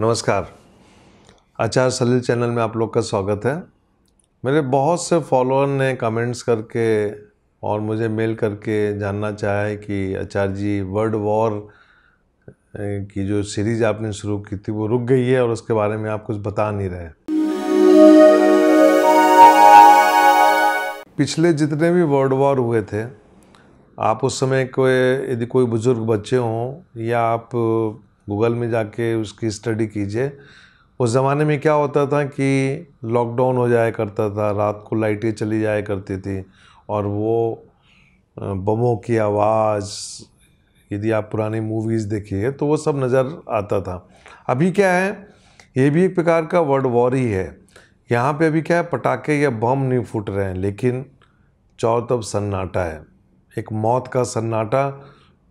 नमस्कार आचार्य सलील चैनल में आप लोग का स्वागत है मेरे बहुत से फॉलोअर ने कमेंट्स करके और मुझे मेल करके जानना चाहा है कि आचार्य जी वर्ल्ड वॉर की जो सीरीज़ आपने शुरू की थी वो रुक गई है और उसके बारे में आप कुछ बता नहीं रहे पिछले जितने भी वर्ल्ड वॉर हुए थे आप उस समय कोई यदि कोई बुज़ुर्ग बच्चे हों या आप गूगल में जाके उसकी स्टडी कीजिए उस ज़माने में क्या होता था कि लॉकडाउन हो जाया करता था रात को लाइटें चली जाया करती थी और वो बमों की आवाज़ यदि आप पुरानी मूवीज़ देखिए तो वो सब नज़र आता था अभी क्या है ये भी एक प्रकार का वर्ल्ड वॉर ही है यहाँ पे अभी क्या है पटाखे या बम नहीं फूट रहे हैं लेकिन चौथ तब सन्नाटा है एक मौत का सन्नाटा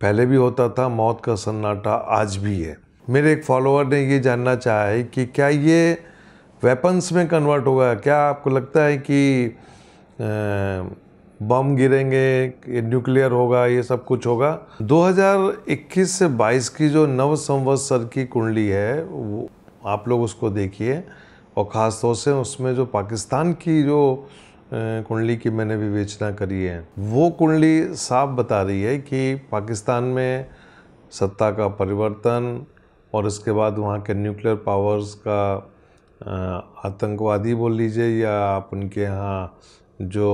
पहले भी होता था मौत का सन्नाटा आज भी है मेरे एक फॉलोअर ने ये जानना चाहा है कि क्या ये वेपन्स में कन्वर्ट होगा क्या आपको लगता है कि बम गिरेंगे न्यूक्लियर होगा ये सब कुछ होगा 2021 से 22 की जो नव संवत्सर की कुंडली है वो आप लोग उसको देखिए और ख़ासतौर से उसमें जो पाकिस्तान की जो कुंडली की मैंने विवेचना करी है वो कुंडली साफ बता रही है कि पाकिस्तान में सत्ता का परिवर्तन और इसके बाद वहाँ के न्यूक्लियर पावर्स का आतंकवादी बोल लीजिए या आप उनके यहाँ जो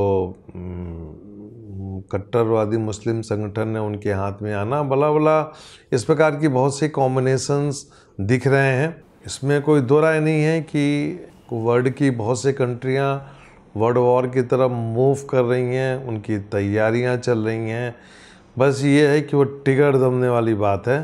कट्टरवादी मुस्लिम संगठन है उनके हाथ में आना बला बला इस प्रकार की बहुत सी कॉम्बिनेशंस दिख रहे हैं इसमें कोई दो राय नहीं है कि वर्ल्ड की बहुत सी कंट्रियाँ वर्ल्ड वॉर की तरफ मूव कर रही हैं उनकी तैयारियां चल रही हैं बस ये है कि वो टिगर दमने वाली बात है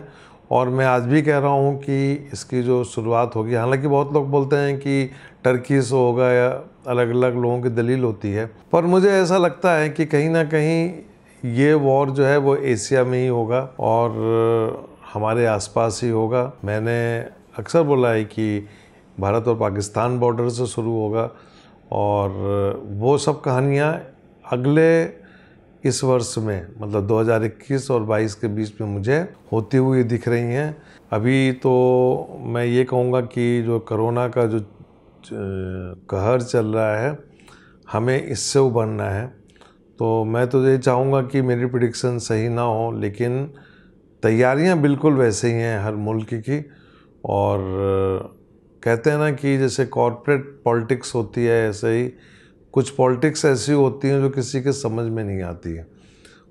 और मैं आज भी कह रहा हूँ कि इसकी जो शुरुआत होगी हालांकि बहुत लोग बोलते हैं कि टर्की से होगा या अलग अलग लोगों की दलील होती है पर मुझे ऐसा लगता है कि कहीं ना कहीं ये वॉर जो है वो एशिया में ही होगा और हमारे आसपास ही होगा मैंने अक्सर बोला है कि भारत और पाकिस्तान बॉर्डर से शुरू होगा और वो सब कहानियाँ अगले इस वर्ष में मतलब 2021 और 22 के बीच में मुझे होती हुई दिख रही हैं अभी तो मैं ये कहूँगा कि जो करोना का जो कहर चल रहा है हमें इससे उबरना है तो मैं तो ये चाहूँगा कि मेरी प्रडिक्शन सही ना हो लेकिन तैयारियाँ बिल्कुल वैसे ही हैं हर मुल्क की और कहते हैं ना कि जैसे कॉरपोरेट पॉलिटिक्स होती है ऐसे ही कुछ पॉलिटिक्स ऐसी होती हैं जो किसी के समझ में नहीं आती है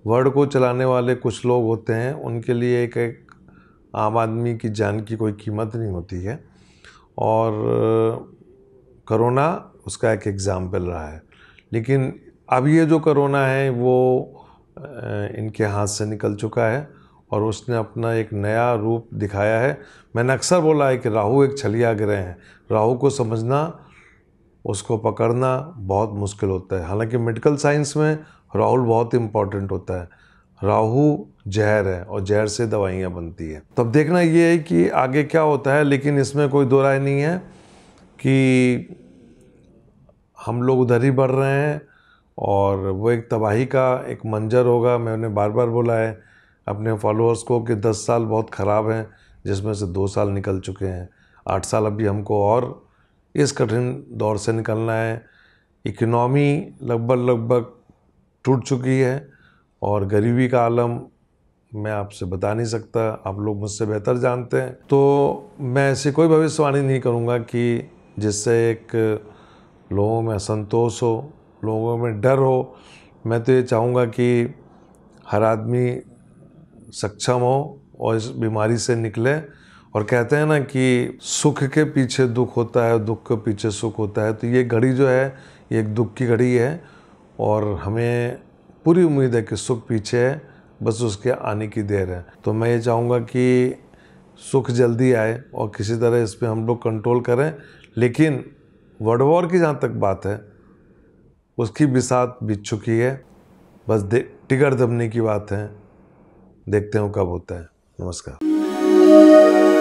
वर्ड को चलाने वाले कुछ लोग होते हैं उनके लिए एक एक आम आदमी की जान की कोई कीमत नहीं होती है और करोना उसका एक एग्ज़ाम्पल रहा है लेकिन अब ये जो करोना है वो इनके हाथ से निकल चुका है और उसने अपना एक नया रूप दिखाया है मैंने अक्सर बोला है कि राहु एक छलिया ग्रह हैं राहु को समझना उसको पकड़ना बहुत मुश्किल होता है हालांकि मेडिकल साइंस में राहुल बहुत इम्पॉर्टेंट होता है राहु जहर है और जहर से दवाइयाँ बनती हैं तब तो देखना ये है कि आगे क्या होता है लेकिन इसमें कोई दो राय नहीं है कि हम लोग उधर ही बढ़ रहे हैं और वो एक तबाही का एक मंजर होगा मैं उन्हें बार बार बोला है अपने फॉलोअर्स को कि दस साल बहुत ख़राब हैं जिसमें से दो साल निकल चुके हैं आठ साल अभी हमको और इस कठिन दौर से निकलना है इकनॉमी लगभग लगभग टूट चुकी है और गरीबी का आलम मैं आपसे बता नहीं सकता आप लोग मुझसे बेहतर जानते हैं तो मैं ऐसी कोई भविष्यवाणी नहीं करूँगा कि जिससे एक लोगों में असंतोष हो लोगों में डर हो मैं तो ये चाहूँगा कि हर आदमी सक्षम हो और इस बीमारी से निकले और कहते हैं ना कि सुख के पीछे दुख होता है दुख के पीछे सुख होता है तो ये घड़ी जो है ये एक दुख की घड़ी है और हमें पूरी उम्मीद है कि सुख पीछे है बस उसके आने की देर है तो मैं ये चाहूँगा कि सुख जल्दी आए और किसी तरह इस पर हम लोग कंट्रोल करें लेकिन वर्ल्ड वॉर की जहाँ तक बात है उसकी बिसात बीत चुकी है बस दे टिकर दबने की बात है देखते हैं कब होता है नमस्कार